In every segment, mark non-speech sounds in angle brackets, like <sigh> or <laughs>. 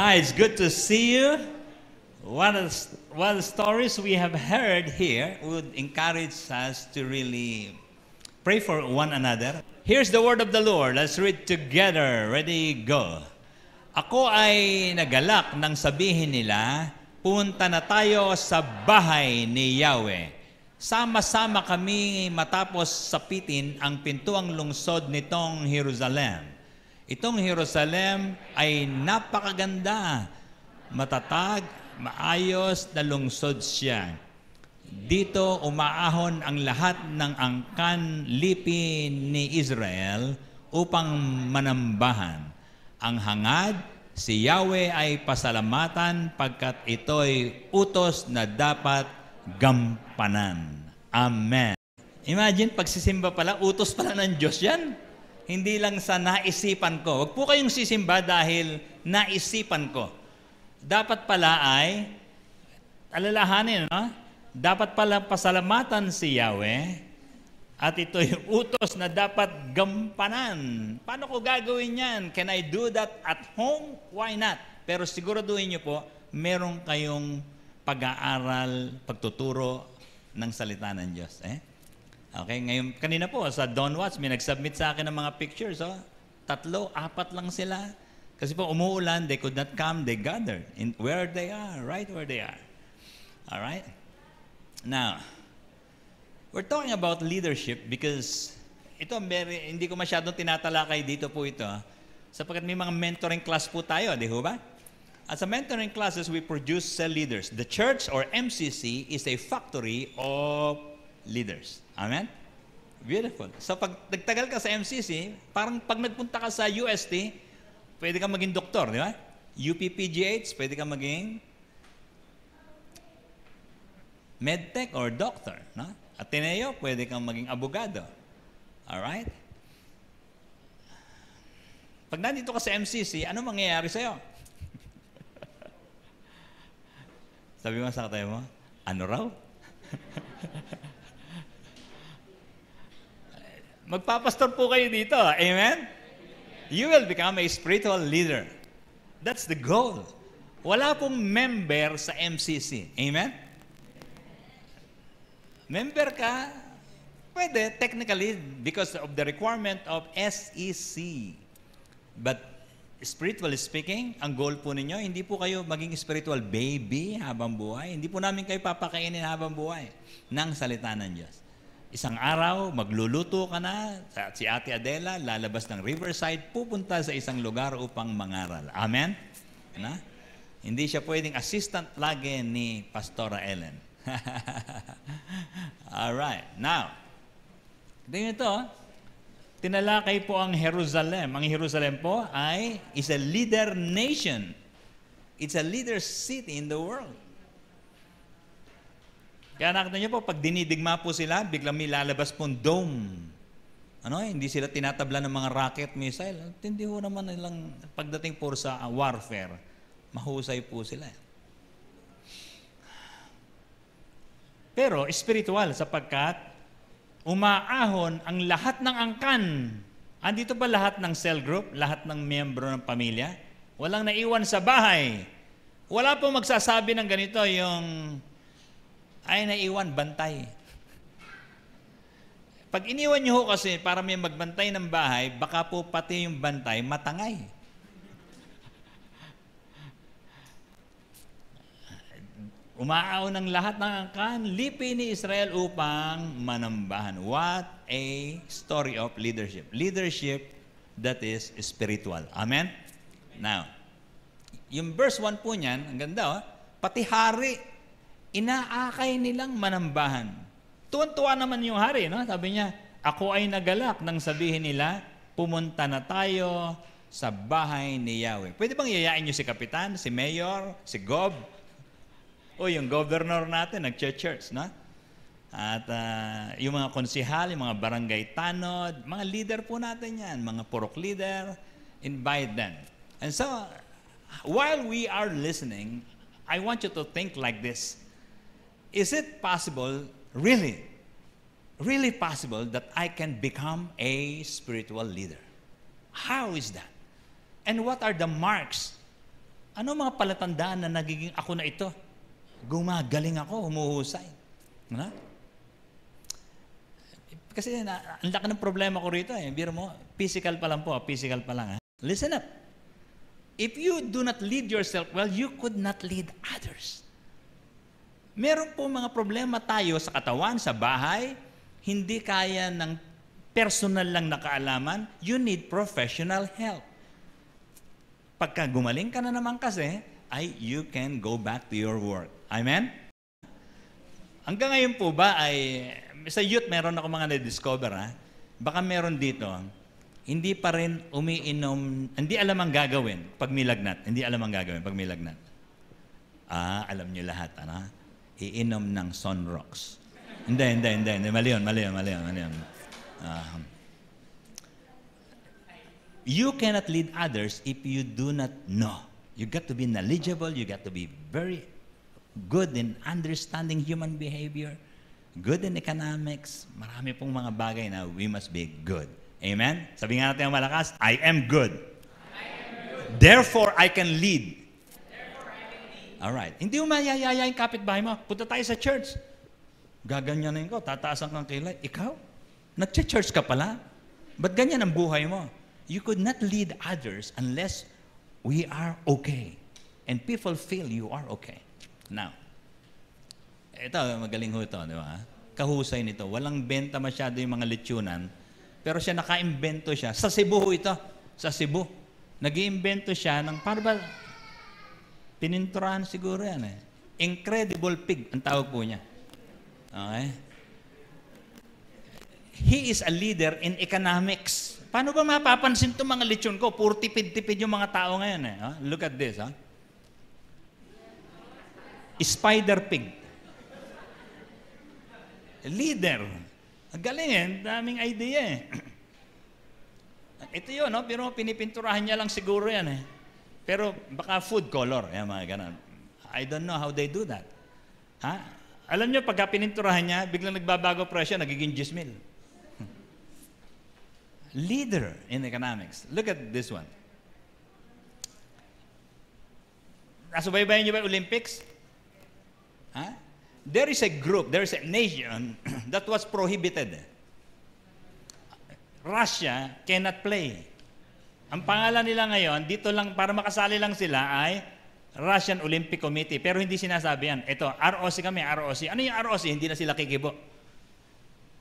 Hi, it's good to see you. One of, the, one of the stories we have heard here would encourage us to really pray for one another. Here's the word of the Lord. Let's read together. Ready, go. Ako ay nagalak nang sabihin nila, punta na tayo sa bahay ni Yahweh. Sama-sama kami matapos sapitin ang pintuang lungsod nitong Jerusalem Itong Jerusalem ay napakaganda, matatag, maayos na siya. Dito umaahon ang lahat ng angkan lipi ni Israel upang manambahan. Ang hangad, si Yahweh ay pasalamatan pagkat ito'y utos na dapat gampanan. Amen. Imagine, pagsisimba pala, utos pala ng Diyos yan hindi lang sa naisipan ko. Huwag po kayong sisimba dahil naisipan ko. Dapat pala ay, alalahanin, no? dapat pala pasalamatan si Yahweh at ito yung utos na dapat gampanan. Paano ko gagawin yan? Can I do that at home? Why not? Pero siguraduhin niyo po, meron kayong pag-aaral, pagtuturo ng salita ng Diyos. Eh? Okay, ngayon, kanina po, sa Don Watts, may nag-submit sa akin ng mga pictures. Oh. Tatlo, apat lang sila. Kasi po, umuulan, they could not come, they gathered. In where they are, right where they are. All right? Now, we're talking about leadership because ito, very, hindi ko masyadong tinatalakay dito po ito. Ah. Sapagkat may mga mentoring class po tayo, di ho ba? As a mentoring classes, we produce cell leaders. The church or MCC is a factory of leaders. Amen? Beautiful. So pag nagtagal ka sa MCC, parang pag nagpunta ka sa UST, pwede ka maging doktor, di ba? UPPGH, pwede ka maging medtech or doctor, no? Ateneo, pwede kang maging abogado. All right? Pag nandito ka sa MCC, ano mangyayari sa'yo? <laughs> Sabi mo sa katayo mo, ano raw? <laughs> Magpapastor po kayo dito. Ah. Amen? You will become a spiritual leader. That's the goal. Wala pong member sa MCC. Amen? Member ka, pwede technically because of the requirement of SEC. But spiritually speaking, ang goal po ninyo, hindi po kayo maging spiritual baby habang buhay. Hindi po namin kayo papakainin habang buhay ng salita ng Diyos. Isang araw, magluluto ka na, si Ate Adela, lalabas ng Riverside, pupunta sa isang lugar upang mangaral. Amen? Na? Hindi siya pwedeng assistant lagi ni Pastora Ellen. <laughs> Alright. Now, tingnan ito. Ah. Tinalakay po ang Jerusalem. Ang Jerusalem po ay is a leader nation. It's a leader city in the world. Kaya nakita niyo po, pag dinidigma po sila, biglang may lalabas pong dome. Ano, hindi sila tinatabla ng mga rocket missile. Hindi ho naman nilang pagdating po sa ah, warfare, mahusay po sila. Pero spiritual sapagkat umaahon ang lahat ng angkan. Andito ba lahat ng cell group, lahat ng miyembro ng pamilya? Walang naiwan sa bahay. Wala pong magsasabi ng ganito yung ay naiwan bantay. Pag iniwan niyo ho kasi para may magbantay ng bahay, baka po pati yung bantay matangay. Umaaw ng lahat ng angkan, lipi ni Israel upang manambahan. What a story of leadership. Leadership that is spiritual. Amen? Now, yung verse 1 po niyan, ang ganda oh, pati hari inaakay nilang manambahan. Tuwan-tuwa naman yung hari, no? Sabi niya, ako ay nagalak nang sabihin nila, pumunta na tayo sa bahay ni Yahweh. Pwede bang yayain niyo si kapitan, si mayor, si gob? O yung governor natin, nag-church, no? At uh, yung mga konsihal, yung mga barangay tanod, mga leader po natin yan, mga purok leader, invite them. And so, while we are listening, I want you to think like this is it possible, really, really possible that I can become a spiritual leader? How is that? And what are the marks? Ano mga palatandaan na nagiging ako na ito? Gumagaling ako, humuhusay. Na? Kasi na, ang laki ng problema ko rito eh. Biro mo, physical pa lang po, ah, physical pa lang. Ha? Ah. Listen up. If you do not lead yourself well, you could not lead others. Meron po mga problema tayo sa katawan, sa bahay, hindi kaya ng personal lang na kaalaman, you need professional help. Pagka gumaling ka na naman kasi, ay you can go back to your work. Amen? Hanggang ngayon po ba ay, sa youth meron ako mga na-discover ha, baka meron dito, hindi pa rin umiinom, hindi alam ang gagawin pag may lagnat. Hindi alam ang gagawin pag may lagnat. Ah, alam niyo lahat, ano? iinom ng sunrocks. hindi, hindi, hindi, hindi. Mali yun, mali yun, mali yun, mali yun. Uh, you cannot lead others if you do not know. You got to be knowledgeable. You got to be very good in understanding human behavior, good in economics. Marami pong mga bagay na we must be good. Amen? Sabi nga natin ang malakas, I am good. I am good. Therefore, I can lead. All right. Hindi mo mayayaya yung kapitbahay mo. Punta tayo sa church. Gaganyan Gaganyanin ko, tataasan kang kilay. Ikaw? Nag-church ka pala? Ba't ganyan ang buhay mo? You could not lead others unless we are okay. And people feel you are okay. Now, ito, magaling ho ito, di ba? Kahusay nito. Walang benta masyado yung mga lechunan. Pero siya naka-imbento siya. Sa Cebu ho ito. Sa Cebu. nag siya ng, para ba, Pininturahan siguro yan eh. Incredible pig ang tawag po niya. Okay? He is a leader in economics. Paano ba mapapansin itong mga lechon ko? Puro tipid-tipid yung mga tao ngayon eh. Huh? Ah, look at this. Huh? Ah. Spider pig. Leader. Ang galing eh. Daming idea eh. <clears throat> Ito yun, no? Oh, pero pinipinturahan niya lang siguro yan eh. Pero baka food color, yan mga ganun. I don't know how they do that. Ha? Alam nyo, pagka pininturahan niya, biglang nagbabago presyo, nagiging jismil. <laughs> Leader in economics. Look at this one. Nasubaybayan niyo ba Olympics? Ha? There is a group, there is a nation <clears throat> that was prohibited. Russia cannot play. Ang pangalan nila ngayon, dito lang, para makasali lang sila ay Russian Olympic Committee. Pero hindi sinasabi yan. Ito, ROC kami, ROC. Ano yung ROC? Hindi na sila kikibo.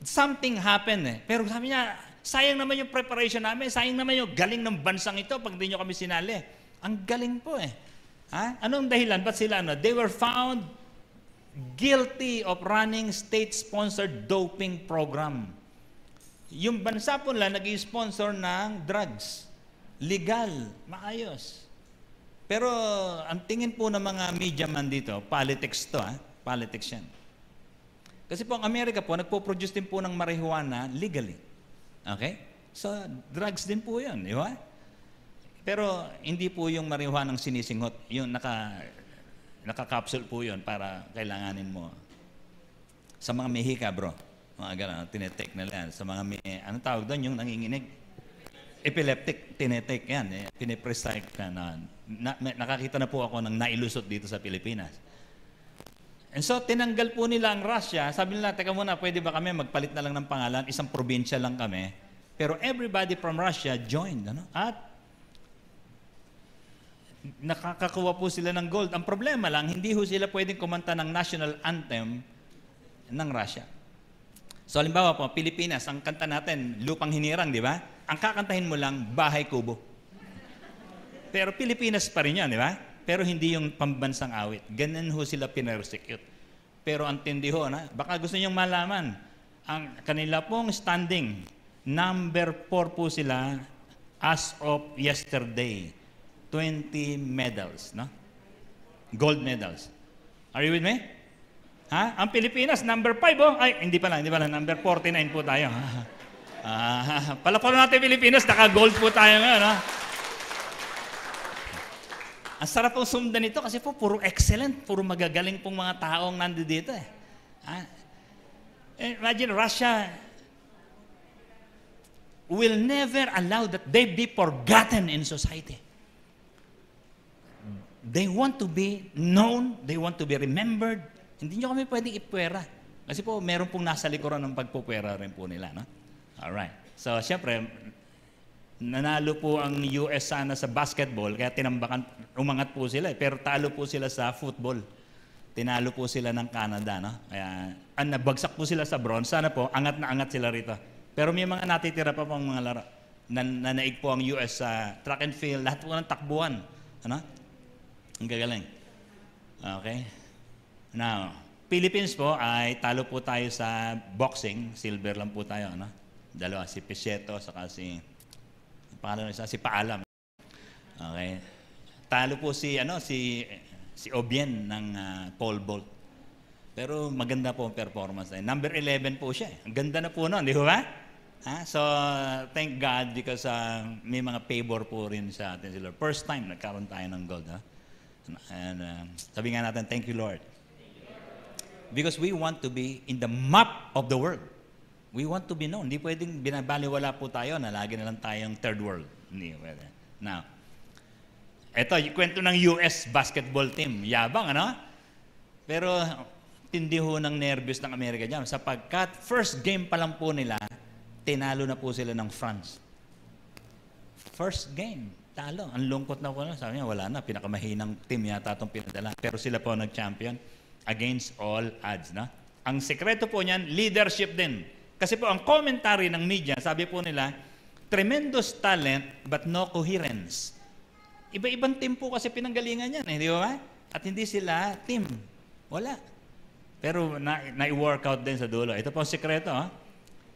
Something happened eh. Pero sabi niya, sayang naman yung preparation namin, sayang naman yung galing ng bansang ito pag hindi nyo kami sinali. Ang galing po eh. Ha? Anong dahilan? Ba't sila ano? They were found guilty of running state-sponsored doping program. Yung bansa po lang, nag-sponsor ng drugs legal, maayos. Pero ang tingin po ng mga media man dito, politics to ha, ah. politics yan. Kasi po ang Amerika po, nagpo-produce din po ng marijuana legally. Okay? So, drugs din po yun, di ba? Pero hindi po yung marijuana ang sinisinghot, yung naka, naka-capsule po yun para kailanganin mo. Sa mga Mehika, bro. Mga ganun, tinetake nila yan. Sa mga, may, ano tawag doon, yung nanginginig epileptic tinetek yan, eh, piniprescribe na, na, na, nakakita na po ako ng nailusot dito sa Pilipinas. And so, tinanggal po nila ang Russia. Sabi nila, teka muna, pwede ba kami magpalit na lang ng pangalan? Isang probinsya lang kami. Pero everybody from Russia joined. Ano? At nakakakuha po sila ng gold. Ang problema lang, hindi ho sila pwedeng kumanta ng national anthem ng Russia. So halimbawa po, Pilipinas, ang kanta natin, Lupang Hinirang, di ba? Ang kakantahin mo lang, Bahay Kubo. Pero Pilipinas pa rin yan, di ba? Pero hindi yung pambansang awit. Ganun ho sila pinersecute. Pero ang tindi ho, na, baka gusto niyong malaman, ang kanila pong standing, number 4 po sila as of yesterday. 20 medals, no? Gold medals. Are you with me? Ha? Ang Pilipinas, number 5, oh. Ay, hindi pala, hindi pala. Number 49 po tayo. Ha? ah, palapalo natin Pilipinas, naka-gold po tayo ngayon. Ha? Ang sarap po sundan nito kasi po puro excellent, puro magagaling pong mga taong nandito dito. Eh. Ha? Eh, imagine Russia will never allow that they be forgotten in society. They want to be known, they want to be remembered, hindi nyo kami pwedeng ipwera. Kasi po, meron pong nasa likuran ng pagpupwera rin po nila. No? Alright. So, syempre, nanalo po ang US sana sa basketball, kaya tinambakan, umangat po sila. Eh. Pero talo po sila sa football. Tinalo po sila ng Canada. No? Kaya, ang ah, nabagsak po sila sa bronze. Sana po, angat na angat sila rito. Pero may mga natitira pa pong mga laro. Nan nanaig po ang US sa track and field, lahat po ng takbuhan. Ano? Ang gagaling. Okay. Now, Philippines po ay talo po tayo sa boxing. Silver lang po tayo, ano? Dalawa, si Pichetto, saka si... Pangalan isa, si Paalam. Okay. Talo po si, ano, si, si Obien ng uh, pole vault. Pero maganda po ang performance niya. Number 11 po siya. Eh. Ang ganda na po noon, di ba? Ha? So, thank God because uh, may mga favor po rin sa atin si Lord. First time nagkaroon tayo ng gold. Ha? And uh, sabi nga natin, thank you Lord because we want to be in the map of the world. We want to be known. Hindi pwedeng binabaliwala po tayo na lagi na lang tayong third world. Now, eto, yung kwento ng US basketball team. Yabang, ano? Pero tindi ho ng nervous ng Amerika dyan sapagkat first game pa lang po nila, tinalo na po sila ng France. First game, talo. Ang lungkot na po na. Ano, sabi niya, wala na. Pinakamahinang team yata itong pinadala. Pero sila po nag-champion against all odds. Na? Ang sekreto po niyan, leadership din. Kasi po ang commentary ng media, sabi po nila, tremendous talent but no coherence. Iba-ibang team po kasi pinanggalingan yan, eh, di ba? At hindi sila team. Wala. Pero na, na-workout din sa dulo. Ito po ang sekreto. Ha? Ah.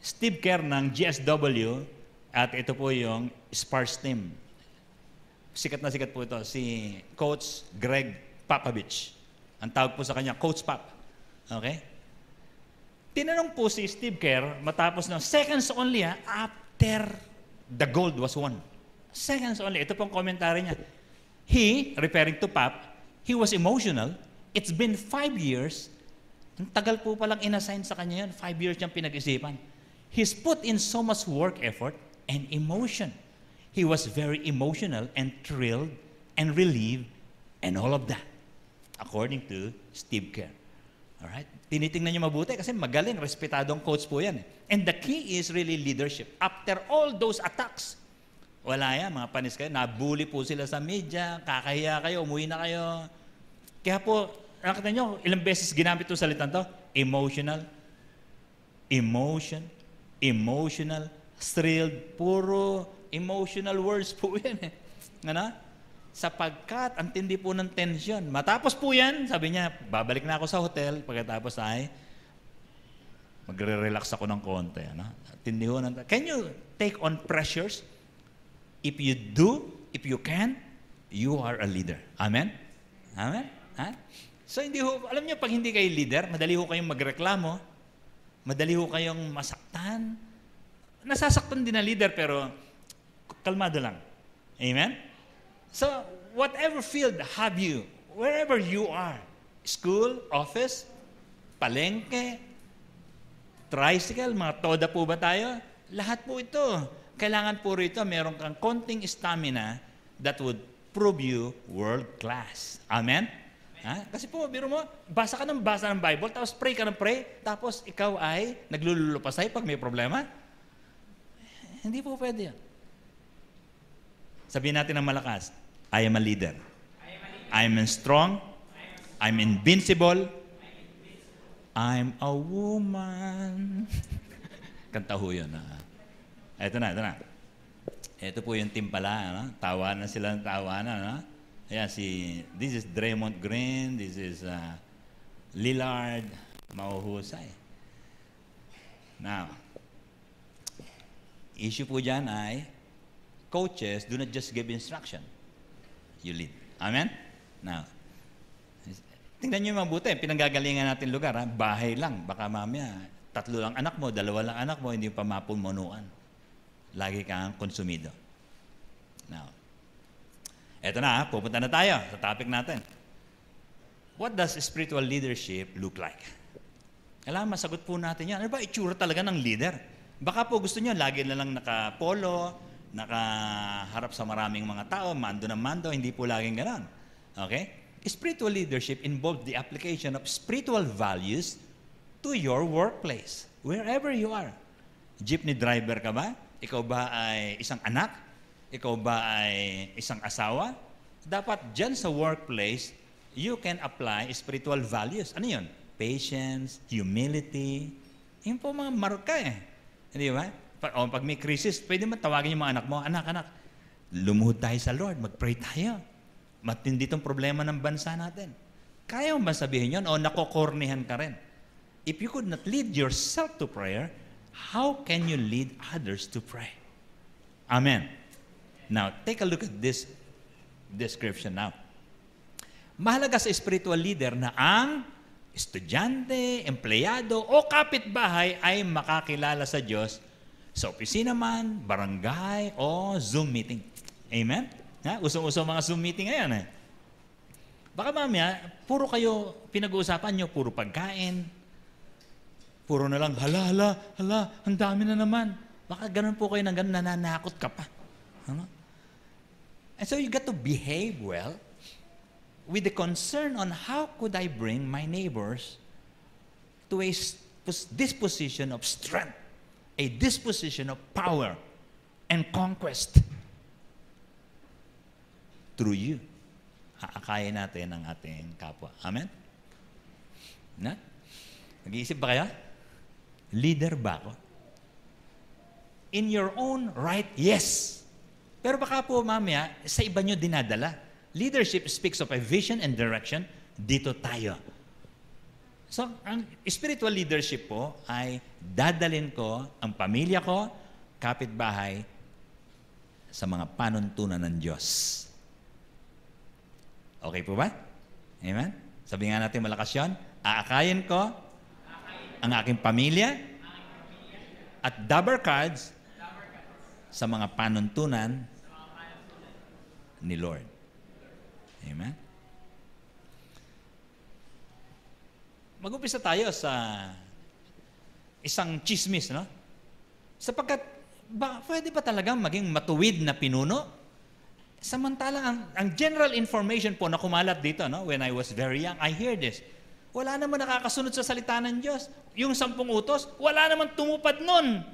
Steve Kerr ng GSW at ito po yung Spurs team. Sikat na sikat po ito. Si Coach Greg Popovich. Ang tawag po sa kanya, Coach Pop. Okay? Tinanong po si Steve Kerr matapos ng seconds only ha, after the gold was won. Seconds only. Ito pong commentary niya. He, referring to Pop, he was emotional. It's been five years. Ang tagal po palang inassign sa kanya yun. Five years niyang pinag-isipan. He's put in so much work effort and emotion. He was very emotional and thrilled and relieved and all of that according to Steve Kerr. Alright? Tinitingnan niyo mabuti kasi magaling, respetadong coach po yan. Eh. And the key is really leadership. After all those attacks, wala yan, mga panis kayo, nabully po sila sa media, kakahiya kayo, umuwi na kayo. Kaya po, nakita niyo, ilang beses ginamit itong salitan to? Emotional, emotion, emotional, thrilled, puro emotional words po <laughs> yan eh. Ano? sapagkat ang tindi po ng tension. Matapos po yan, sabi niya, babalik na ako sa hotel, pagkatapos ay magre-relax ako ng konti. Ano? Tindi ho ng, can you take on pressures? If you do, if you can, you are a leader. Amen? Amen? Ha? So hindi ho, alam niyo, pag hindi kayo leader, madali ho kayong magreklamo, madali ho kayong masaktan. Nasasaktan din na leader, pero kalmado lang. Amen? So, whatever field have you, wherever you are, school, office, palengke, tricycle, mga toda po ba tayo? Lahat po ito. Kailangan po rito, meron kang konting stamina that would prove you world class. Amen? Amen. Ha? Kasi po, biro mo, basa ka ng basa ng Bible, tapos pray ka ng pray, tapos ikaw ay naglululupasay pag may problema? Hindi po pwede yan. Sabihin natin ng malakas, I am a leader. I am strong. I am invincible. I am a woman. <laughs> Kanta ho yun. Ah. Ito na, ito na. Ito po yung team pala. Ano? Tawa na sila ng tawa na. Ano? Ayan, si, this is Draymond Green. This is uh, Lillard. Mauhusay. Now, issue po dyan ay coaches do not just give instruction you lead. Amen? Now, tingnan nyo mabuti, pinanggagalingan natin lugar, ha? bahay lang, baka mamaya, tatlo lang anak mo, dalawa lang anak mo, hindi pa mapunuan. Lagi kang konsumido. Now, eto na, ha? pupunta na tayo sa topic natin. What does spiritual leadership look like? Kailangan masagot po natin yan. Ano ba itsura talaga ng leader? Baka po gusto niyo lagi na lang naka-polo, nakaharap sa maraming mga tao, mando ng mando, hindi po laging ganon. Okay? Spiritual leadership involves the application of spiritual values to your workplace, wherever you are. Jeepney driver ka ba? Ikaw ba ay isang anak? Ikaw ba ay isang asawa? Dapat dyan sa workplace, you can apply spiritual values. Ano yun? Patience, humility. Yun po mga marka eh. Di ba? Pag, oh, pag may crisis, pwede man tawagin yung mga anak mo, anak, anak, lumuhod tayo sa Lord, mag-pray tayo. Matindi tong problema ng bansa natin. Kaya mo ba sabihin yun? O nakokornihan ka rin? If you could not lead yourself to prayer, how can you lead others to pray? Amen. Now, take a look at this description now. Mahalaga sa spiritual leader na ang estudyante, empleyado, o kapitbahay ay makakilala sa Diyos sa opisina man, barangay, o Zoom meeting. Amen? Ha? Usong-uso mga Zoom meeting ngayon eh. Baka mamaya, puro kayo, pinag-uusapan nyo, puro pagkain. Puro na lang, hala, hala, hala, ang dami na naman. Baka ganun po kayo ng ganun, nananakot ka pa. Ano? And so you got to behave well with the concern on how could I bring my neighbors to a this position of strength a disposition of power and conquest through you. Aakayin natin ang ating kapwa. Amen? Na? Nag-iisip ba kayo? Leader ba ako? In your own right, yes. Pero baka po mamaya, sa iba nyo dinadala. Leadership speaks of a vision and direction. Dito tayo So, ang spiritual leadership po ay dadalin ko ang pamilya ko, kapitbahay, sa mga panuntunan ng Diyos. Okay po ba? Amen? Sabi nga natin malakas yun, aakayin ko ang aking pamilya at double cards sa mga panuntunan ni Lord. Amen? Mag-umpisa tayo sa isang chismis, no? Sapagkat, ba, pwede ba talagang maging matuwid na pinuno? Samantala, ang, ang general information po na kumalat dito, no? When I was very young, I hear this. Wala naman nakakasunod sa salita ng Diyos. Yung sampung utos, wala naman tumupad nun.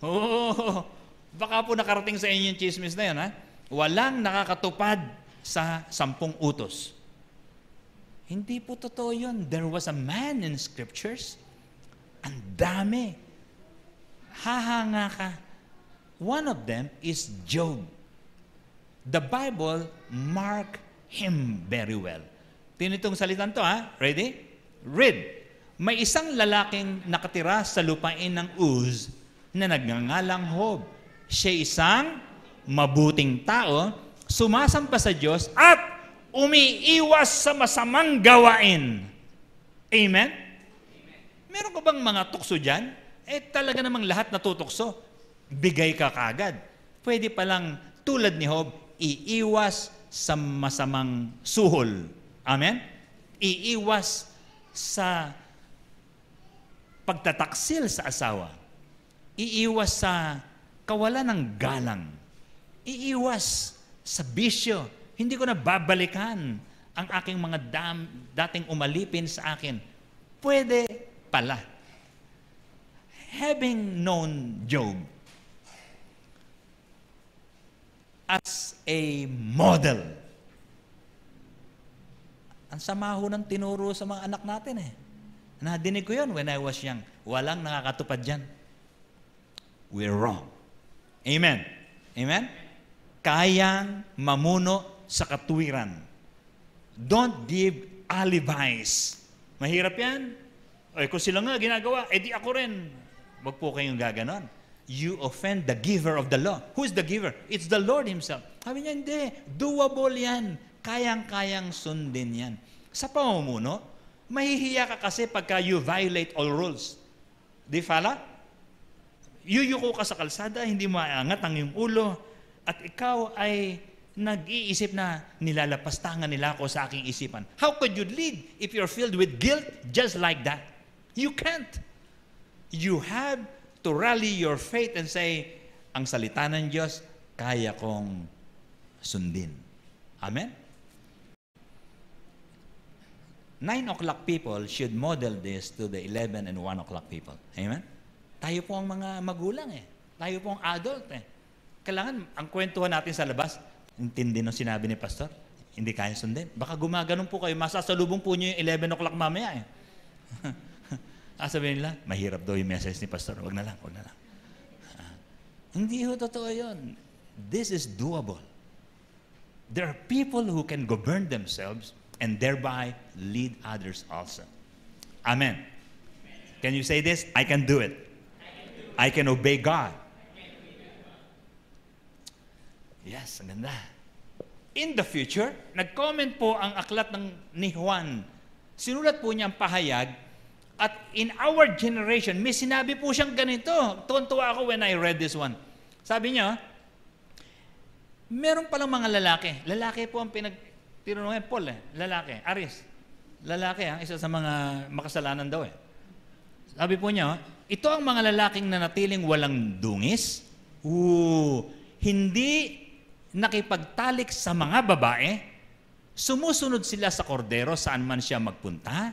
Oh, baka po nakarating sa inyo yung chismis na yan, ha? Walang nakakatupad sa sampung utos. Hindi po totoo yun. There was a man in scriptures. Ang dami. Hahanga ka. One of them is Job. The Bible mark him very well. Tinitong salitan to ha. Ready? Read. May isang lalaking nakatira sa lupain ng Uz na nagngangalang Hob. Siya isang mabuting tao, sumasamba sa Diyos at umiiwas sa masamang gawain. Amen? Meron ka bang mga tukso dyan? Eh talaga namang lahat natutukso. Bigay ka kagad. Pwede palang tulad ni Hob, iiwas sa masamang suhol. Amen? Iiwas sa pagtataksil sa asawa. Iiwas sa kawalan ng galang. Iiwas sa bisyo hindi ko na babalikan ang aking mga dam, dating umalipin sa akin. Pwede pala. Having known Job as a model, ang sama ng tinuro sa mga anak natin eh. Nadinig ko yun when I was young. Walang nakakatupad dyan. We're wrong. Amen. Amen? Kayang mamuno sa katuwiran. Don't give alibis. Mahirap yan. Eh, kung sila nga ginagawa, edi eh, ako rin. Huwag po kayong gaganon. You offend the giver of the law. Who is the giver? It's the Lord Himself. Sabi niya, hindi. Doable yan. Kayang-kayang sundin yan. Sa pamumuno, mahihiya ka kasi pagka you violate all rules. Di fala? Yuyuko ka sa kalsada, hindi maangat ang iyong ulo, at ikaw ay nag-iisip na nilalapastangan nila ako sa aking isipan. How could you lead if you're filled with guilt just like that? You can't. You have to rally your faith and say, ang salita ng Diyos, kaya kong sundin. Amen? Nine o'clock people should model this to the 11 and 1 o'clock people. Amen? Tayo po ang mga magulang eh. Tayo po ang adult eh. Kailangan, ang kwentuhan natin sa labas, Intindi nung sinabi ni Pastor. Hindi kaya sundin. Baka gumaganon po kayo. Masasalubong po niyo yung 11 o'clock mamaya eh. <laughs> ah, sabihin nila, mahirap daw yung message ni Pastor. Huwag na lang, huwag na lang. Ah, hindi ho totoo yun. This is doable. There are people who can govern themselves and thereby lead others also. Amen. Can you say this? I can do it. I can, do it. I can obey God Yes, ang ganda. In the future, nag-comment po ang aklat ng ni Juan. Sinulat po niya ang pahayag at in our generation, may sinabi po siyang ganito. Tuntua ako when I read this one. Sabi niya, meron palang mga lalaki. Lalaki po ang pinag tinunungin Paul eh, lalaki, Aris. Lalaki ang ah. isa sa mga makasalanan daw eh. Sabi po niya, ito ang mga lalaking natiling walang dungis. Ooh, hindi nakipagtalik sa mga babae, sumusunod sila sa kordero saan man siya magpunta,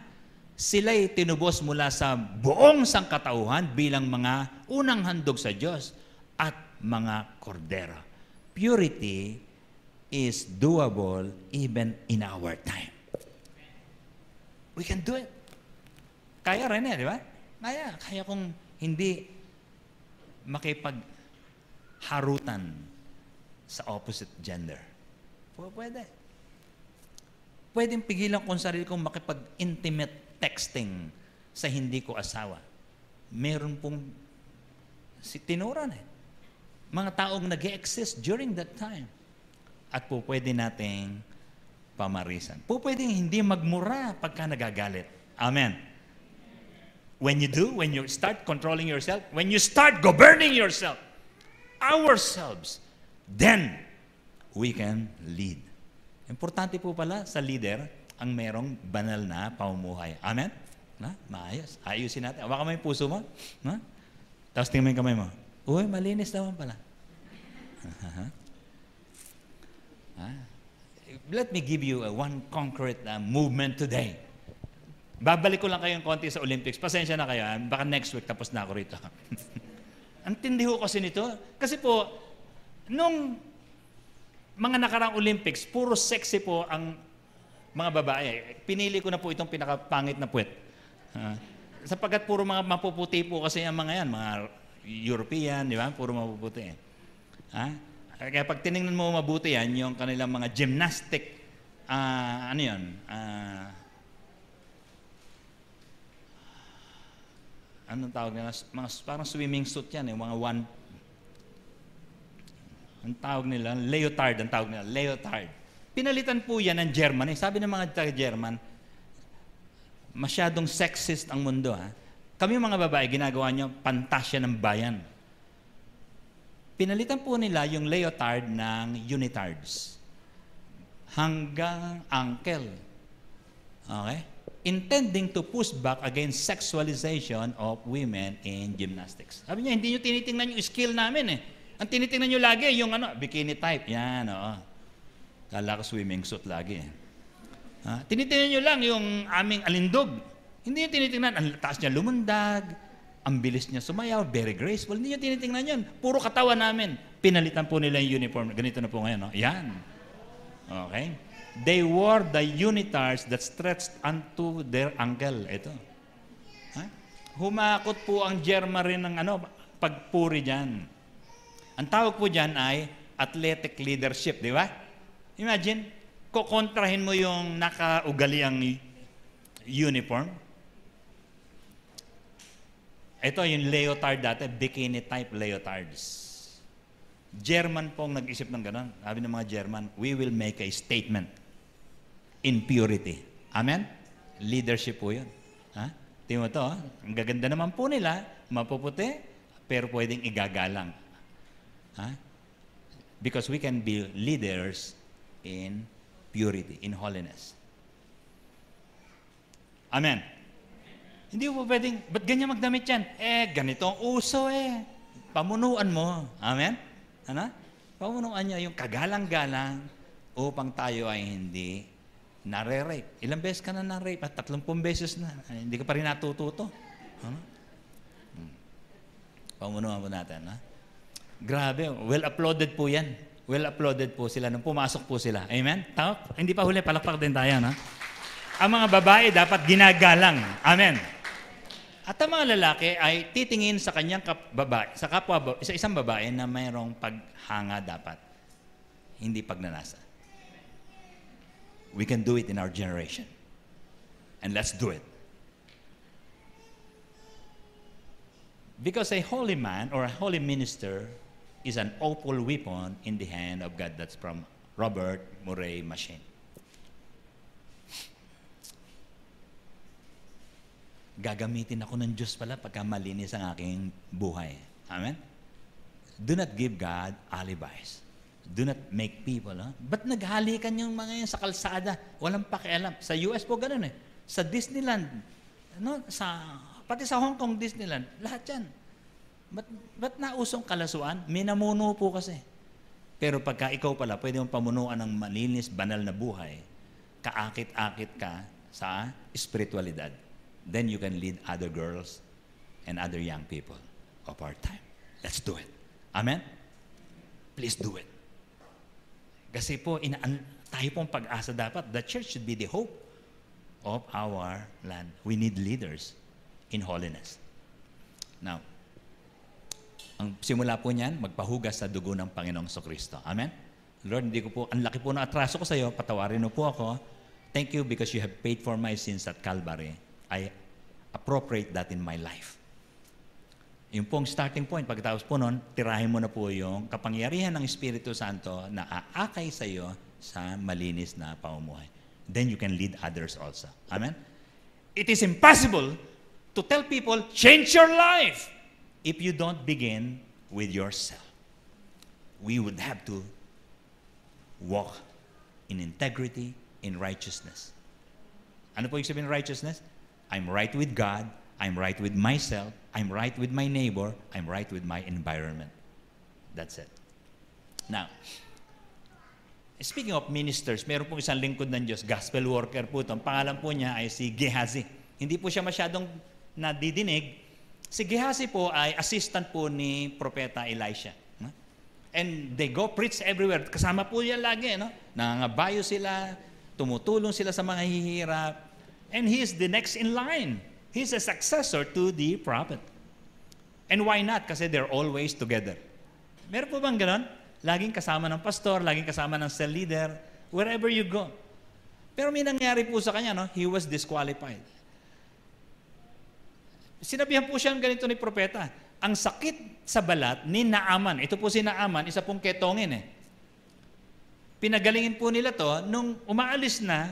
sila'y tinubos mula sa buong sangkatauhan bilang mga unang handog sa Diyos at mga kordero. Purity is doable even in our time. We can do it. Kaya rin eh, di ba? Kaya, kaya kung hindi makipagharutan sa opposite gender. Pwede. Pwedeng pigilan ko sarili kong makipag-intimate texting sa hindi ko asawa. Meron pong si tinuran eh. Mga taong nag exist during that time. At po pwede nating pamarisan. Po pwedeng hindi magmura pagka nagagalit. Amen. When you do, when you start controlling yourself, when you start governing yourself, ourselves, Then, we can lead. Importante po pala sa leader ang merong banal na pamumuhay. Amen? Na? Maayos. Ayusin natin. Baka may puso mo. Na? Tapos tingnan mo yung kamay mo. Uy, malinis naman pala. Uh-huh. <laughs> Ah. Let me give you a one concrete uh, movement today. Babalik ko lang kayong konti sa Olympics. Pasensya na kayo. Ah. Baka next week tapos na ako rito. <laughs> Ang tindi ho kasi nito. Kasi po, Nung mga nakarang Olympics, puro sexy po ang mga babae. Pinili ko na po itong pinakapangit na puwet. Uh, sapagkat puro mga mapuputi po kasi ang mga yan, mga European, di ba? Puro mapuputi. Eh. Ha? Kaya pag tinignan mo mabuti yan, yung kanilang mga gymnastic, uh, ano yun? Uh, anong tawag nila? Mga, parang swimming suit yan, eh, mga one ang tawag nila, leotard ang tawag nila, leotard. Pinalitan po yan ng German. Eh. Sabi ng mga taga-German, masyadong sexist ang mundo. Ha? Kami mga babae, ginagawa niyo, pantasya ng bayan. Pinalitan po nila yung leotard ng unitards. Hanggang ankle. Okay? intending to push back against sexualization of women in gymnastics. Sabi niya, hindi niyo tinitingnan yung skill namin eh. Ang tinitingnan nyo lagi, yung ano, bikini type. Yan, oo. Kala ko swimming suit lagi. Eh. Ha? Tinitingnan nyo lang yung aming alindog. Hindi nyo tinitingnan, ang taas niya lumundag, ang bilis niya sumayaw, very graceful. Hindi nyo tinitingnan yun. Puro katawa namin. Pinalitan po nila yung uniform. Ganito na po ngayon. No? Oh. Yan. Okay? They wore the unitards that stretched unto their ankle. Ito. Ha? Humakot po ang germa rin ng ano, pagpuri dyan. Ang tawag po dyan ay athletic leadership, di ba? Imagine, kukontrahin mo yung nakaugali ang uniform. Ito yung leotard dati, bikini type leotards. German pong nag-isip ng ganun. Sabi ng mga German, we will make a statement in purity. Amen? Leadership po yun. Ha? Tingnan mo to, oh. ang gaganda naman po nila, mapuputi, pero pwedeng igagalang. Huh? Because we can be leaders in purity, in holiness. Amen. Hindi po pwedeng, ba't ganyan magdamit yan? Eh, ganito ang uso eh. Pamunuan mo. Amen? Ano? Pamunuan niya yung kagalang-galang upang tayo ay hindi nare-rape. Ilang beses ka na na-rape? At ah, tatlumpung beses na. Ay, hindi ka pa rin natututo. Ano? Hmm. Pamunuan po natin. Ha? Grabe, well uploaded po yan. Well uploaded po sila nung pumasok po sila. Amen? Tama? Hindi pa huli, palakpak din tayo. No? Ang mga babae dapat ginagalang. Amen. At ang mga lalaki ay titingin sa kanyang kap- babae, sa kapwa, sa isang babae na mayroong paghanga dapat. Hindi pagnanasa. We can do it in our generation. And let's do it. Because a holy man or a holy minister is an awful weapon in the hand of God. That's from Robert Murray Machine. Gagamitin ako ng Diyos pala pagka malinis ang aking buhay. Amen? Do not give God alibis. Do not make people. Huh? Ba't naghalikan yung mga yan sa kalsada? Walang pakialam. Sa US po ganun eh. Sa Disneyland, no, sa, pati sa Hong Kong Disneyland, lahat yan Ba't, ba't nausong kalasuan? May namuno po kasi. Pero pagka ikaw pala, pwede mong pamunuan ng malinis, banal na buhay, kaakit-akit ka sa spiritualidad. Then you can lead other girls and other young people of our time. Let's do it. Amen? Please do it. Kasi po, ina tayo pong pag-asa dapat. The church should be the hope of our land. We need leaders in holiness. Now, ang simula po niyan, magpahugas sa dugo ng Panginoong Kristo. Amen? Lord, hindi ko po, ang laki po ng atraso ko sa iyo, patawarin mo po ako. Thank you because you have paid for my sins at Calvary. I appropriate that in my life. Yung pong starting point, pagkatapos po nun, tirahin mo na po yung kapangyarihan ng Espiritu Santo na aakay sa iyo sa malinis na pamumuhay. Then you can lead others also. Amen? It is impossible to tell people, change your life if you don't begin with yourself. We would have to walk in integrity, in righteousness. Ano po yung sabihin righteousness? I'm right with God, I'm right with myself, I'm right with my neighbor, I'm right with my environment. That's it. Now, speaking of ministers, meron pong isang lingkod ng Diyos, gospel worker po ito. Ang pangalan po niya ay si Gehazi. Hindi po siya masyadong nadidinig Si Gehazi po ay assistant po ni Propeta Elisha. And they go preach everywhere. Kasama po yan lagi. No? Nangangabayo sila, tumutulong sila sa mga hihirap. And he is the next in line. He's a successor to the prophet. And why not? Kasi they're always together. Meron po bang ganon? Laging kasama ng pastor, laging kasama ng cell leader, wherever you go. Pero may nangyari po sa kanya, no? he was disqualified. Sinabihan po siya ganito ni propeta, ang sakit sa balat ni Naaman. Ito po si Naaman, isa pong ketongin eh. Pinagalingin po nila to, nung umaalis na,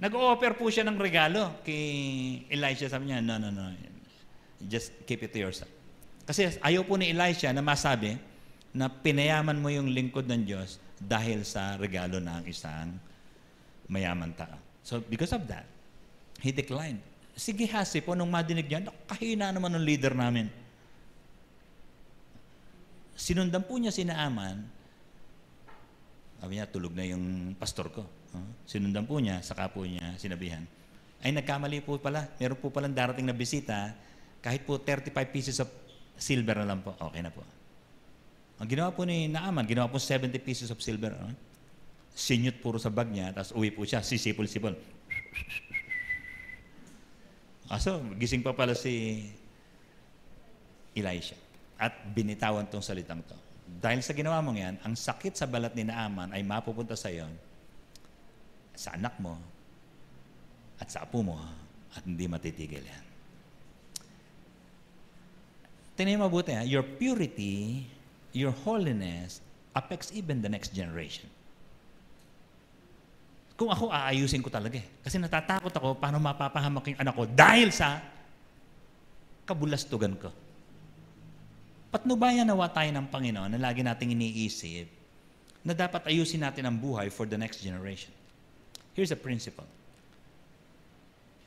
nag-offer po siya ng regalo kay Elijah. Sabi niya, no, no, no, just keep it to yourself. Kasi ayaw po ni Elijah na masabi na pinayaman mo yung lingkod ng Diyos dahil sa regalo ng isang mayaman tao. So because of that, he declined. Sige, Gehazi po, nung madinig niya, kahina naman ng leader namin. Sinundan po niya si Naaman. Sabi niya, tulog na yung pastor ko. Sinundan po niya, saka po niya sinabihan. Ay, nagkamali po pala. Meron po palang darating na bisita. Kahit po 35 pieces of silver na lang po. Okay na po. Ang ginawa po ni Naaman, ginawa po 70 pieces of silver. Huh? Sinyot puro sa bag niya, tapos uwi po siya, sisipol-sipol. Ah, so, gising pa pala si Elisha. At binitawan tong salitang to. Dahil sa ginawa mong yan, ang sakit sa balat ni Naaman ay mapupunta sa iyo, sa anak mo, at sa apo mo, at hindi matitigil yan. Tingnan mabuti ha, your purity, your holiness, affects even the next generation kung ako aayusin ko talaga eh. Kasi natatakot ako paano mapapahamak yung anak ko dahil sa kabulastugan ko. Patnubayan nawa tayo ng Panginoon na lagi nating iniisip na dapat ayusin natin ang buhay for the next generation. Here's a principle.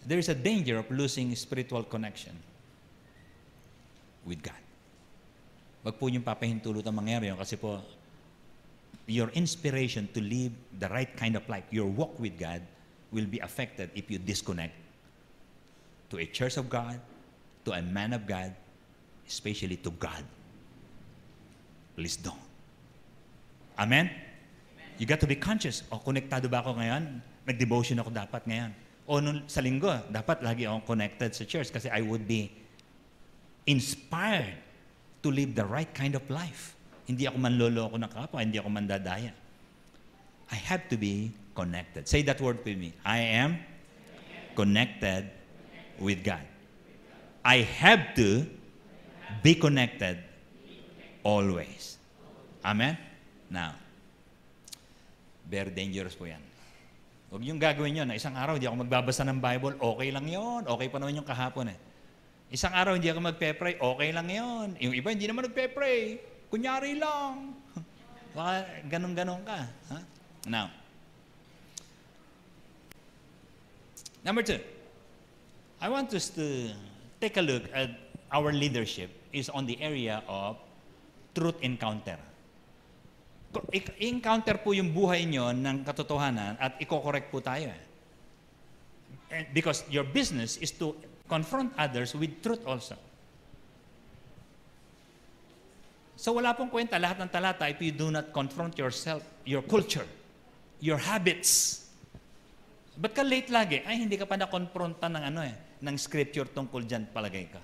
There is a danger of losing spiritual connection with God. Wag po niyong papahintulot ang mangyari yun kasi po your inspiration to live the right kind of life, your walk with God, will be affected if you disconnect to a church of God, to a man of God, especially to God. Please don't. Amen? Amen. You got to be conscious. O, oh, konektado ba ako ngayon? Nag-devotion ako dapat ngayon. O, oh, nun, sa linggo, dapat lagi akong connected sa church kasi I would be inspired to live the right kind of life. Hindi ako manloloko ng kapwa, hindi ako mandadaya. I have to be connected. Say that word with me. I am connected with God. I have to be connected always. Amen? Now, very dangerous po yan. Huwag yung gagawin yun. Na isang araw, hindi ako magbabasa ng Bible, okay lang yon. Okay pa naman yung kahapon eh. Isang araw, hindi ako magpe-pray, okay lang yon. Yung iba, hindi naman nagpe-pray. Kunyari lang. Baka ganun-ganun ka. Ha? Now, number two, I want us to take a look at our leadership is on the area of truth encounter. I-encounter po yung buhay nyo ng katotohanan at i-correct po tayo. Eh. Because your business is to confront others with truth also. So wala pong kwenta lahat ng talata if you do not confront yourself, your culture, your habits. Ba't ka late lagi? Ay, hindi ka pa na-confronta ng ano eh, ng scripture tungkol dyan, palagay ka.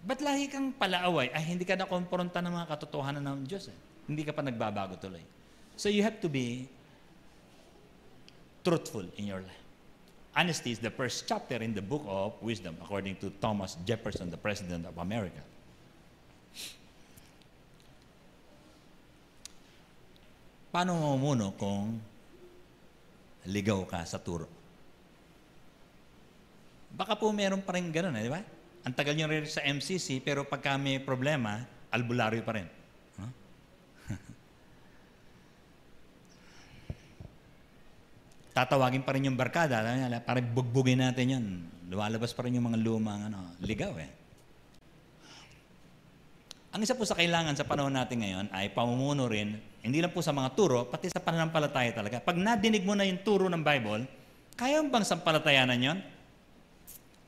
Ba't lagi kang palaaway? Ay, hindi ka na-confronta ng mga katotohanan ng Diyos eh. Hindi ka pa nagbabago tuloy. So you have to be truthful in your life. Honesty is the first chapter in the book of wisdom, according to Thomas Jefferson, the president of America. Paano mamumuno kung ligaw ka sa turo? Baka po meron pa rin ganun, eh, di ba? Ang tagal niyo rin sa MCC, pero pagka may problema, albularyo pa rin. Huh? <laughs> Tatawagin pa rin yung barkada, para bugbugin natin yun. Lumalabas pa rin yung mga lumang ano, ligaw eh. Ang isa po sa kailangan sa panahon natin ngayon ay pamumuno rin, hindi lang po sa mga turo, pati sa pananampalataya talaga. Pag nadinig mo na yung turo ng Bible, kaya mo bang sampalatayanan yon?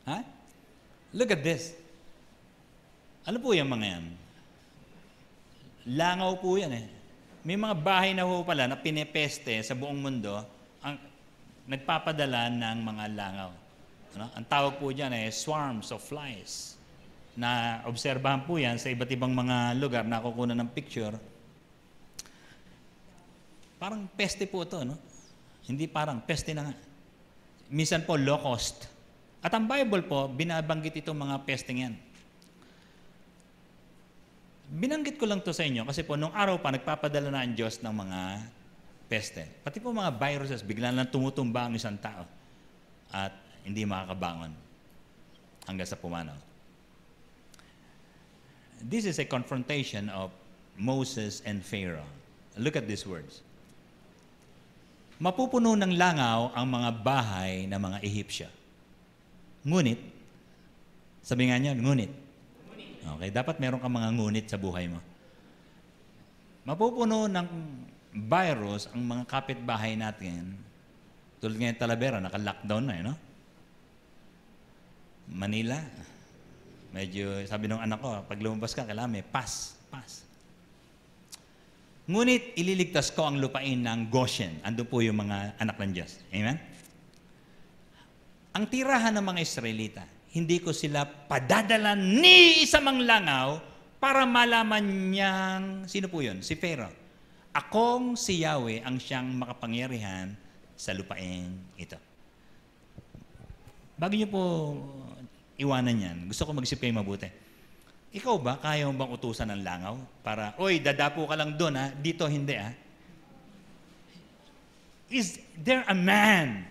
Ha? Look at this. Ano po yung mga yan? Langaw po yan eh. May mga bahay na ho pala na pinepeste sa buong mundo ang nagpapadala ng mga langaw. Ano? Ang tawag po dyan ay eh, swarms of flies na obserbahan po yan sa iba't ibang mga lugar na kukunan ng picture, parang peste po ito, no? Hindi parang, peste na nga. Minsan po, locust. At ang Bible po, binabanggit itong mga peste yan. Binanggit ko lang to sa inyo kasi po nung araw pa nagpapadala na ang Diyos ng mga peste. Pati po mga viruses, bigla lang tumutumba ang isang tao at hindi makakabangon hanggang sa pumanaw this is a confrontation of Moses and Pharaoh. Look at these words. Mapupuno ng langaw ang mga bahay ng mga Ehipsya. Ngunit, sabi nga niya, ngunit. Okay, dapat meron kang mga ngunit sa buhay mo. Mapupuno ng virus ang mga kapitbahay natin. Tulad ngayon Talavera, naka-lockdown na eh, no? Manila, Medyo, sabi ng anak ko, pag lumabas ka, kailangan may pass, pass. Ngunit ililigtas ko ang lupain ng Goshen. Ando po yung mga anak ng Diyos. Amen? Ang tirahan ng mga Israelita, hindi ko sila padadala ni isa mang langaw para malaman niyang, sino po yun? Si Pharaoh. Akong si Yahweh ang siyang makapangyarihan sa lupain ito. Bago niyo po Iwanan yan. Gusto ko mag-isip kayo mabuti. Ikaw ba, kaya mo bang utusan ng langaw? Para, oy, dadapo ka lang doon ha, dito hindi ha. Is there a man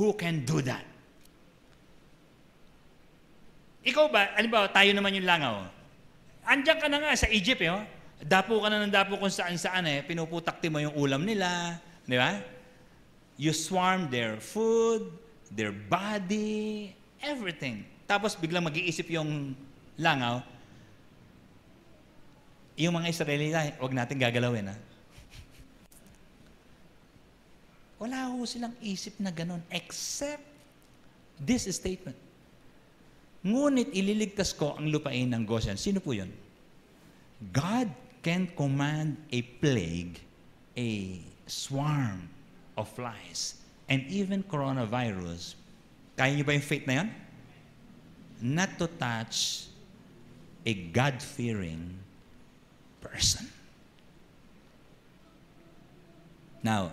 who can do that? Ikaw ba, alimbawa, tayo naman yung langaw. Andiyan ka na nga sa Egypt, eh, oh. Dapo ka na ng dapo kung saan-saan, eh. Pinuputakti mo yung ulam nila. Di ba? You swarm their food, their body, everything. Tapos biglang mag-iisip yung langaw, yung mga Israelita, wag natin gagalawin. Ha? Wala ho silang isip na ganun except this statement. Ngunit ililigtas ko ang lupain ng Goshen. Sino po yun? God can command a plague, a swarm of flies, and even coronavirus. Kaya niyo ba yung faith na yan? not to touch a God-fearing person. Now,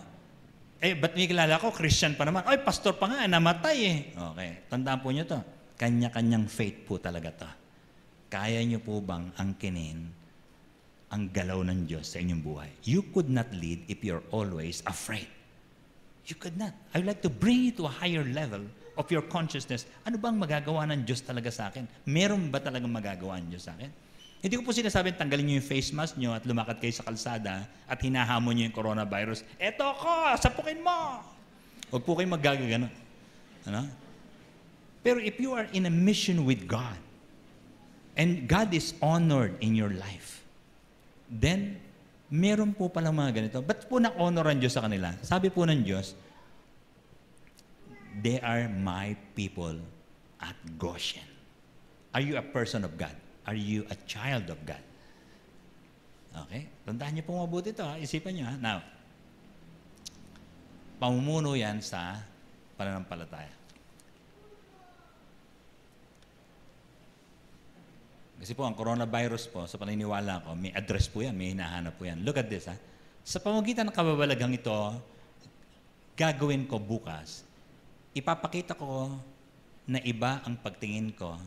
eh, ba't may kilala ko? Christian pa naman. Ay, pastor pa nga, eh, namatay eh. Okay, tandaan po nyo to. Kanya-kanyang faith po talaga to. Kaya nyo po bang ang kinin, ang galaw ng Diyos sa inyong buhay? You could not lead if you're always afraid. You could not. I would like to bring you to a higher level of your consciousness, ano bang magagawa ng Diyos talaga sa akin? Meron ba talagang magagawa ng Diyos sa akin? Hindi ko po sinasabi, tanggalin niyo yung face mask niyo at lumakad kayo sa kalsada at hinahamon niyo yung coronavirus. Eto ko! Sapukin mo! Huwag po kayong magagagano. Ano? Pero if you are in a mission with God, and God is honored in your life, then meron po palang mga ganito. Ba't po na-honor ang Diyos sa kanila? Sabi po ng Diyos, They are my people at Goshen. Are you a person of God? Are you a child of God? Okay? Tandaan niyo po mabuti ito. Ha? Isipan niyo. Ha? Now, pamumuno yan sa pananampalataya. Kasi po, ang coronavirus po, sa paniniwala ko, may address po yan, may hinahanap po yan. Look at this, ha? Sa pamamagitan ng kababalagang ito, gagawin ko bukas ipapakita ko na iba ang pagtingin ko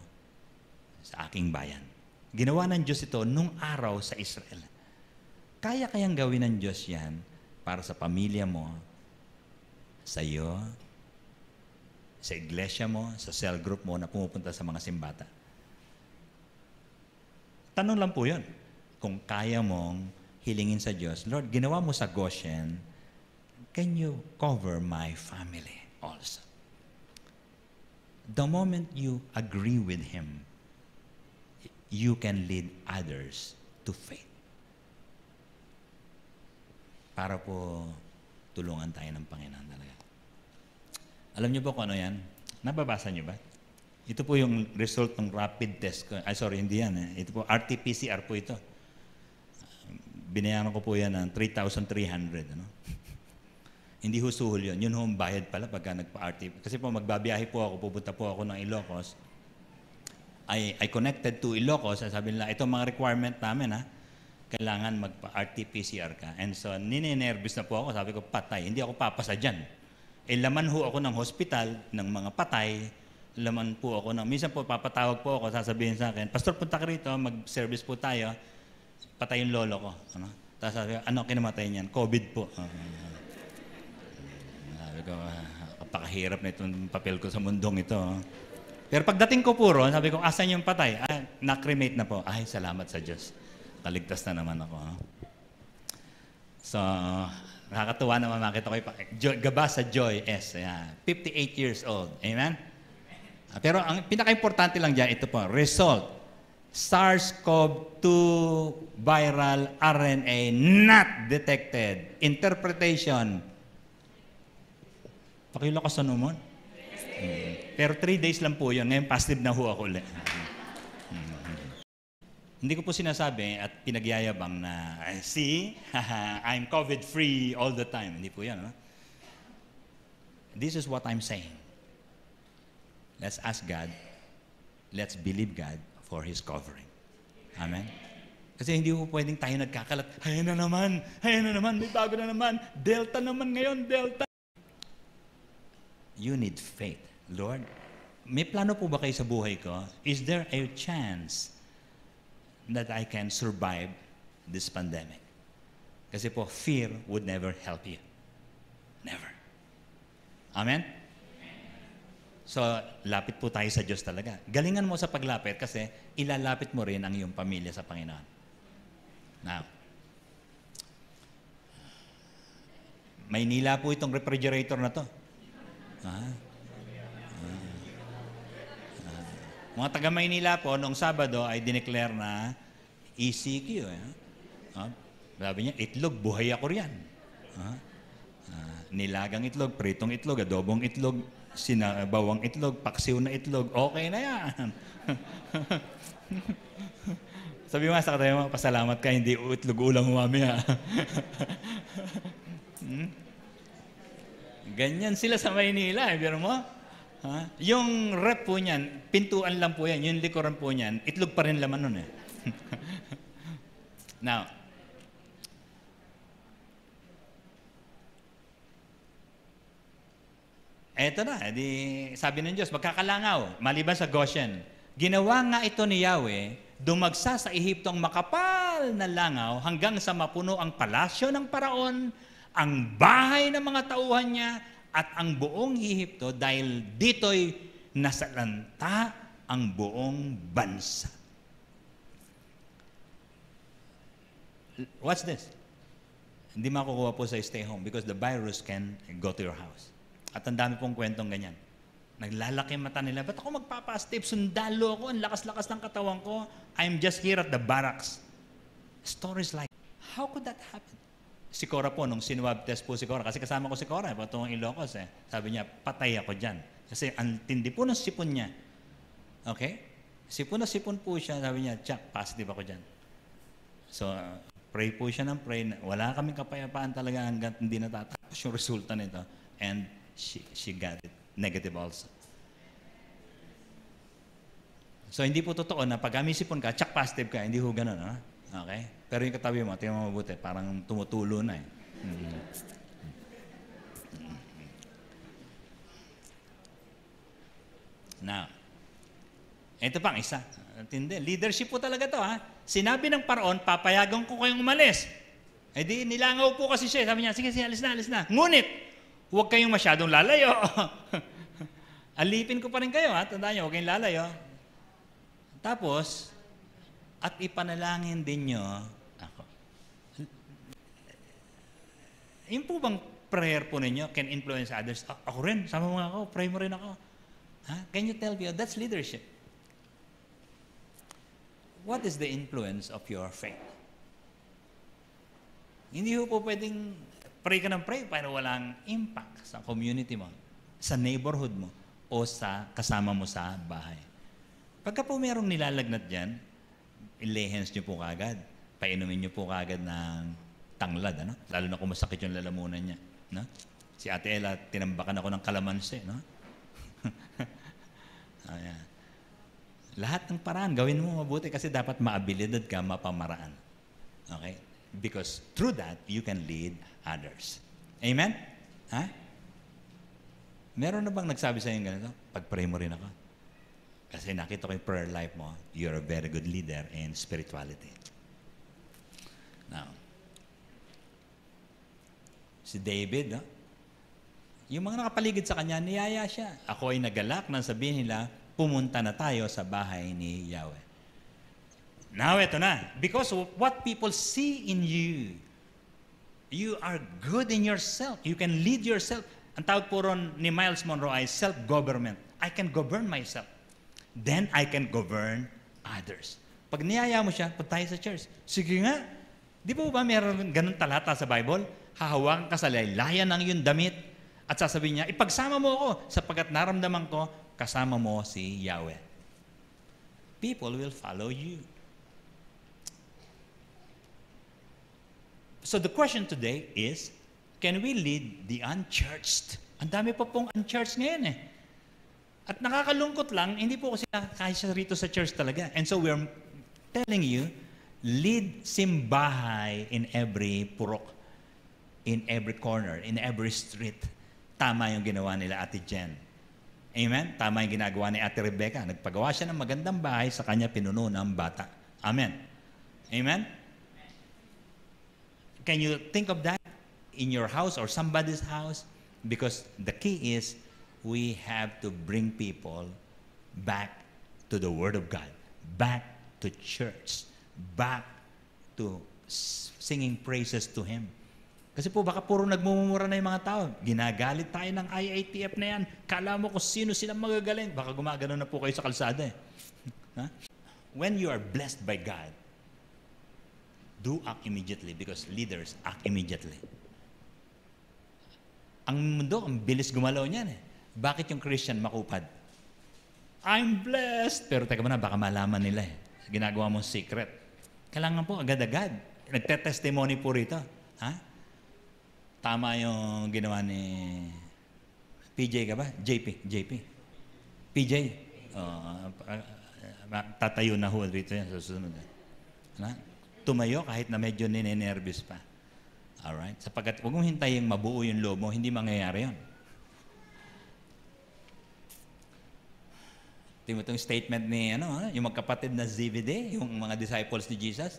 sa aking bayan. Ginawa ng Diyos ito nung araw sa Israel. Kaya kayang gawin ng Diyos yan para sa pamilya mo, sa iyo, sa iglesia mo, sa cell group mo na pumupunta sa mga simbata. Tanong lang po yun. Kung kaya mong hilingin sa Diyos, Lord, ginawa mo sa Goshen, can you cover my family also? the moment you agree with Him, you can lead others to faith. Para po tulungan tayo ng Panginoon talaga. Alam niyo po kung ano yan? Nababasa niyo ba? Ito po yung result ng rapid test ko. Ay, sorry, hindi yan. Eh. Ito po, RT-PCR po ito. Binayaran ko po yan ng 3,300. Ano? Hindi ho suhol yun. Yun ho bayad pala pagka nagpa-RT. Kasi po magbabiyahe po ako, pupunta po ako ng Ilocos. I, I connected to Ilocos. Sabi nila, itong mga requirement namin ha. Kailangan magpa-RT-PCR ka. And so, ninenervous na po ako. Sabi ko, patay. Hindi ako papasa dyan. E laman ho ako ng hospital, ng mga patay. Laman po ako ng, minsan po papatawag po ako, sasabihin sa akin, Pastor, punta ka rito, mag-service po tayo. Patay yung lolo ko. Ano? Tapos sabi, ano kinamatay niyan? COVID po. Uh, sabi ko, kapakahirap na itong papel ko sa mundong ito. Oh. Pero pagdating ko po ron, sabi ko, asan yung patay? Ah, nakremate na po. Ay, salamat sa Diyos. Kaligtas na naman ako. Oh. So, nakakatuwa naman makita ko yung Joy, gaba sa Joy S. Yeah. 58 years old. Amen? Ah, pero ang pinaka-importante lang dyan, ito po, result. SARS-CoV-2 viral RNA not detected. Interpretation, Pakilakas na naman. Mm. Pero three days lang po yun. Ngayon, positive na ho ako ulit. Mm. Hindi ko po sinasabi at pinagyayabang na, see, <laughs> I'm COVID-free all the time. Hindi po yan. No? This is what I'm saying. Let's ask God. Let's believe God for His covering. Amen? Kasi hindi po pwedeng tayo nagkakalat, hayan na naman, hayan na naman, may bago na naman, delta naman ngayon, delta you need faith. Lord, may plano po ba kayo sa buhay ko? Is there a chance that I can survive this pandemic? Kasi po, fear would never help you. Never. Amen? So, lapit po tayo sa Diyos talaga. Galingan mo sa paglapit kasi ilalapit mo rin ang iyong pamilya sa Panginoon. Now, may nila po itong refrigerator na to. Ah. Ah. Ah. Mga taga Maynila po, noong Sabado ay dineclare na ECQ. Eh. Ah. Sabi niya, itlog, buhay ako riyan. Ah. Ah. Nilagang itlog, pritong itlog, adobong itlog, sinabawang itlog, paksiw na itlog, okay na yan. <laughs> Sabi mo sa katayo mo, pasalamat ka, hindi itlog ulang mo mamaya. <laughs> hmm? Ganyan sila sa Maynila, eh, pero mo? Ha? Yung rep po niyan, pintuan lang po yan, yung likuran po niyan, itlog pa rin laman nun eh. <laughs> Now, eto na, eh, di, sabi ng Diyos, magkakalangaw, maliban sa Goshen. Ginawa nga ito ni Yahweh, dumagsa sa Ehipto ang makapal na langaw hanggang sa mapuno ang palasyo ng paraon ang bahay ng mga tauhan niya at ang buong Ehipto dahil dito'y nasalanta ang buong bansa. Watch this. Hindi makukuha po sa stay home because the virus can go to your house. At ang dami pong kwentong ganyan. Naglalaki mata nila, ba't ako magpapastip? Sundalo ako, ang lakas-lakas ng katawan ko. I'm just here at the barracks. Stories like, how could that happen? si Cora po, nung sinwab test po si Cora, kasi kasama ko si Cora, eh, patungong Ilocos eh. Sabi niya, patay ako dyan. Kasi ang tindi po ng sipon niya. Okay? Sipon na sipon po siya. Sabi niya, check, positive ako dyan. So, uh, pray po siya ng pray. Wala kaming kapayapaan talaga hanggang hindi natatapos yung resulta nito. And she, she got it. Negative also. So, hindi po totoo na pag kami sipon ka, check positive ka. Hindi ho ganun, ha? Ah. Okay? Pero yung katabi mo, tingnan mo mabuti, parang tumutulo na eh. Mm-hmm. Now, ito pang isa. Tindi. Leadership po talaga to ha. Sinabi ng paraon, papayagan ko kayong umalis. Eh di, nilangaw po kasi siya. Sabi niya, sige, sige, alis na, alis na. Ngunit, huwag kayong masyadong lalayo. <laughs> Alipin ko pa rin kayo ha. Tandaan niyo, huwag kayong lalayo. Tapos, at ipanalangin din niyo Yun po bang prayer po ninyo can influence others? A- ako rin, sama mga ako, pray mo rin ako. Ha? Can you tell me? That's leadership. What is the influence of your faith? Hindi po pwedeng pray ka ng pray para walang impact sa community mo, sa neighborhood mo, o sa kasama mo sa bahay. Pagka po mayroong nilalagnat dyan, ilehens nyo po kagad. Painumin nyo po kagad ng tanglad, ano? lalo na kung masakit yung lalamunan niya. No? Si Ate Ella, tinambakan ako ng kalamansi. No? <laughs> Ayan. Lahat ng paraan, gawin mo mabuti kasi dapat maabilidad ka, mapamaraan. Okay? Because through that, you can lead others. Amen? Ha? Meron na bang nagsabi sa inyo ganito? Pag-pray mo rin ako. Kasi nakita ko yung prayer life mo, you're a very good leader in spirituality. Now, si David, no? yung mga nakapaligid sa kanya, niyaya siya. Ako ay nagalak nang sabihin nila, pumunta na tayo sa bahay ni Yahweh. Now, ito na. Because what people see in you, you are good in yourself. You can lead yourself. Ang tawag po ron ni Miles Monroe ay self-government. I can govern myself. Then I can govern others. Pag niyaya mo siya, punta tayo sa church. Sige nga. Di po ba meron ganun talata sa Bible? hahawakan ka sa laylayan ng iyong damit at sasabihin niya, ipagsama mo ako sapagkat naramdaman ko, kasama mo si Yahweh. People will follow you. So the question today is, can we lead the unchurched? Ang dami pa pong unchurched ngayon eh. At nakakalungkot lang, hindi po kasi nakakasya rito sa church talaga. And so we're telling you, lead simbahay in every purok in every corner, in every street. Tama yung ginawa nila Ate Jen. Amen? Tama yung ginagawa ni Ate Rebecca. Nagpagawa siya ng magandang bahay, sa kanya pinuno ng bata. Amen? Amen? Can you think of that in your house or somebody's house? Because the key is we have to bring people back to the Word of God, back to church, back to singing praises to Him. Kasi po baka puro nagmumura na yung mga tao. Ginagalit tayo ng IATF na yan. Kala mo kung sino sila magagaling. Baka gumagano na po kayo sa kalsada eh. huh? <laughs> When you are blessed by God, do act immediately because leaders act immediately. Ang mundo, ang bilis gumalaw niyan eh. Bakit yung Christian makupad? I'm blessed! Pero teka mo na, baka malaman nila eh. Ginagawa mong secret. Kailangan po agad-agad. Nagte-testimony po rito. Ha? Huh? Tama yung ginawa ni PJ ka ba? JP, JP. PJ. Oh, tatayo na ho dito yan sa susunod. Na? Ano? Tumayo kahit na medyo ninenervous pa. Alright? Sapagkat huwag mong hintayin mabuo yung loob mo, hindi mangyayari yon. Tingnan statement ni, ano, yung magkapatid na Zebedee, yung mga disciples ni Jesus.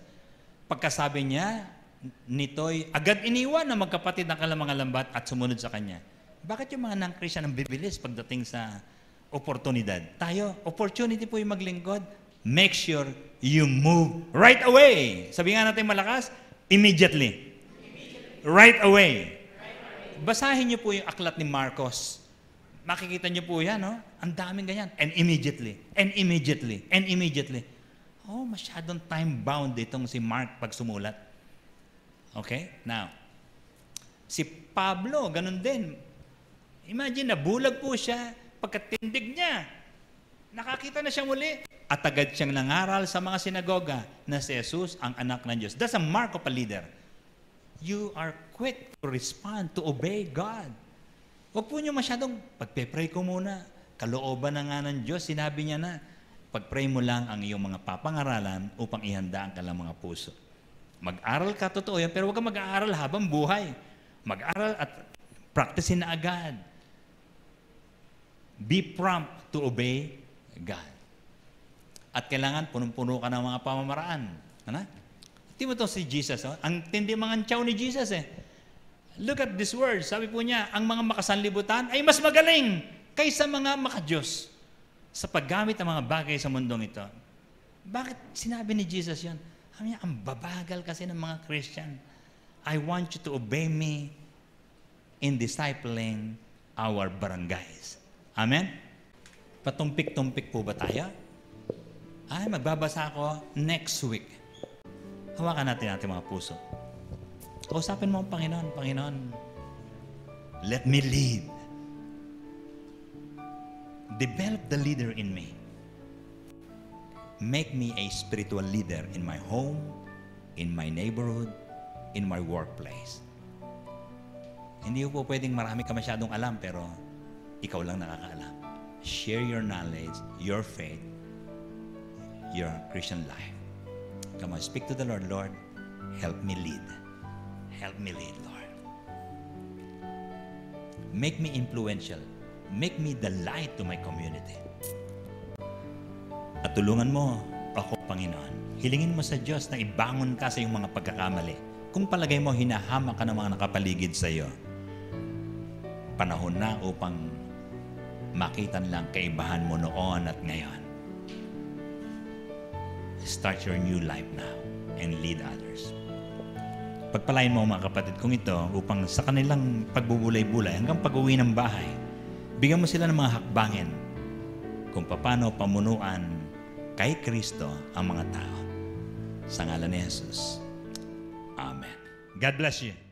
Pagkasabi niya, nito'y agad iniwan na magkapatid ng kanilang mga lambat at sumunod sa kanya. Bakit yung mga non-Christian ang bibilis pagdating sa oportunidad? Tayo, opportunity po yung maglingkod. Make sure you move right away. Sabi nga natin malakas, immediately. immediately. Right, away. right away. Basahin niyo po yung aklat ni Marcos. Makikita niyo po yan, no? Ang daming ganyan. And immediately, and immediately, and immediately. Oh, masyadong time-bound itong si Mark pag sumulat. Okay? Now, si Pablo, ganun din. Imagine, nabulag po siya pagkatindig niya. Nakakita na siya muli. At agad siyang nangaral sa mga sinagoga na si Jesus ang anak ng Diyos. That's a mark of a leader. You are quick to respond, to obey God. Huwag po niyo masyadong, pagpe-pray ko muna. Kalooban na nga ng Diyos, sinabi niya na, pag-pray mo lang ang iyong mga papangaralan upang ihanda ang kalang mga puso. Mag-aral ka, totoo yan, pero huwag kang mag-aaral habang buhay. Mag-aral at practicein na agad. Be prompt to obey God. At kailangan punong-puno ka ng mga pamamaraan. Ano? Hindi mo si Jesus. Oh? Ang tindi mga antyaw ni Jesus eh. Look at this word. Sabi po niya, ang mga makasanlibutan ay mas magaling kaysa mga makadiyos sa paggamit ng mga bagay sa mundong ito. Bakit sinabi ni Jesus yon? Sabi niya, ang babagal kasi ng mga Christian. I want you to obey me in discipling our barangays. Amen? Patumpik-tumpik po ba tayo? Ay, magbabasa ako next week. Hawakan natin natin mga puso. Kausapin mo ang Panginoon, Panginoon. Let me lead. Develop the leader in me. Make me a spiritual leader in my home, in my neighborhood, in my workplace. Hindi po pwedeng marami ka masyadong alam, pero ikaw lang nakakaalam. Share your knowledge, your faith, your Christian life. Come on, speak to the Lord. Lord, help me lead. Help me lead, Lord. Make me influential. Make me the light to my community. At tulungan mo ako, Panginoon. Hilingin mo sa Diyos na ibangon ka sa iyong mga pagkakamali. Kung palagay mo hinahama ka ng mga nakapaligid sa iyo, panahon na upang makitan lang kaibahan mo noon at ngayon. Start your new life now and lead others. Pagpalain mo mga kapatid kong ito upang sa kanilang pagbubulay-bulay hanggang pag-uwi ng bahay, bigyan mo sila ng mga hakbangin kung paano pamunuan kay Kristo ang mga tao. Sa ngalan ni Jesus. Amen. God bless you.